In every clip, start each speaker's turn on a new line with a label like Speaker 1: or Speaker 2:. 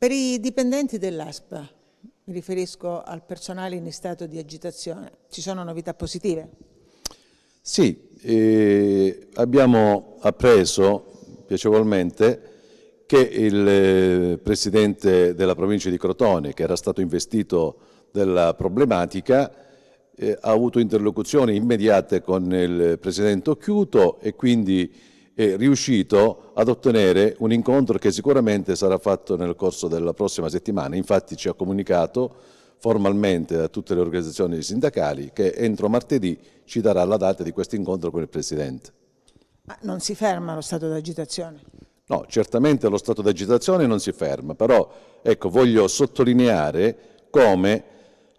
Speaker 1: Per i dipendenti dell'ASPA, mi riferisco al personale in stato di agitazione, ci sono novità positive?
Speaker 2: Sì, eh, abbiamo appreso piacevolmente che il eh, presidente della provincia di Crotone, che era stato investito della problematica, eh, ha avuto interlocuzioni immediate con il presidente Occhiuto e quindi è riuscito ad ottenere un incontro che sicuramente sarà fatto nel corso della prossima settimana, infatti ci ha comunicato formalmente a tutte le organizzazioni sindacali che entro martedì ci darà la data di questo incontro con il Presidente.
Speaker 1: Ma non si ferma lo stato d'agitazione?
Speaker 2: No, certamente lo stato d'agitazione non si ferma, però ecco, voglio sottolineare come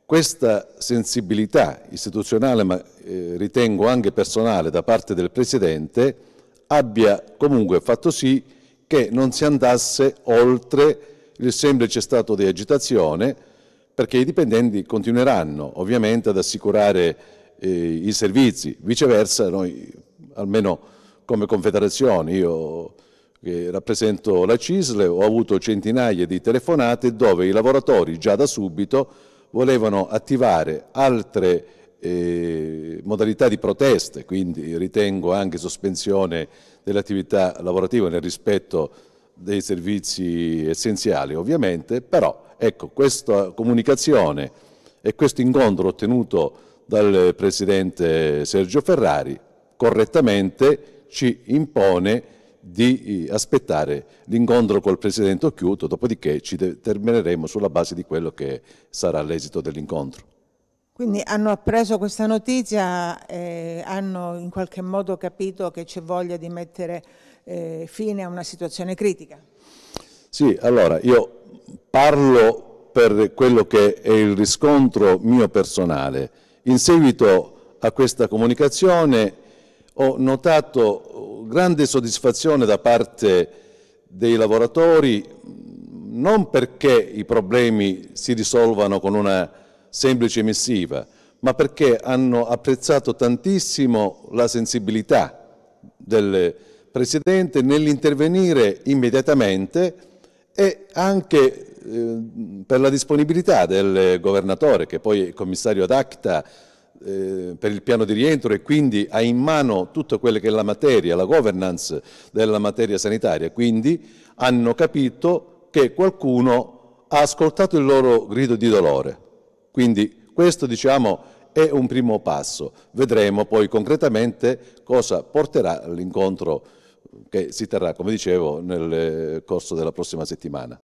Speaker 2: questa sensibilità istituzionale, ma eh, ritengo anche personale da parte del Presidente, abbia comunque fatto sì che non si andasse oltre il semplice stato di agitazione perché i dipendenti continueranno ovviamente ad assicurare eh, i servizi, viceversa noi almeno come Confederazione, io che rappresento la CISL, ho avuto centinaia di telefonate dove i lavoratori già da subito volevano attivare altre eh, modalità di proteste, quindi ritengo anche sospensione dell'attività lavorativa nel rispetto dei servizi essenziali ovviamente, però ecco questa comunicazione e questo incontro ottenuto dal Presidente Sergio Ferrari correttamente ci impone di eh, aspettare l'incontro col Presidente Occhiuto, dopodiché ci determineremo sulla base di quello che sarà l'esito dell'incontro.
Speaker 1: Quindi hanno appreso questa notizia, e eh, hanno in qualche modo capito che c'è voglia di mettere eh, fine a una situazione critica.
Speaker 2: Sì, allora io parlo per quello che è il riscontro mio personale. In seguito a questa comunicazione ho notato grande soddisfazione da parte dei lavoratori, non perché i problemi si risolvano con una semplice missiva, ma perché hanno apprezzato tantissimo la sensibilità del Presidente nell'intervenire immediatamente e anche eh, per la disponibilità del Governatore, che poi è commissario ad acta eh, per il piano di rientro e quindi ha in mano tutta quella che è la materia, la governance della materia sanitaria, quindi hanno capito che qualcuno ha ascoltato il loro grido di dolore quindi questo diciamo, è un primo passo. Vedremo poi concretamente cosa porterà l'incontro che si terrà, come dicevo, nel corso della prossima settimana.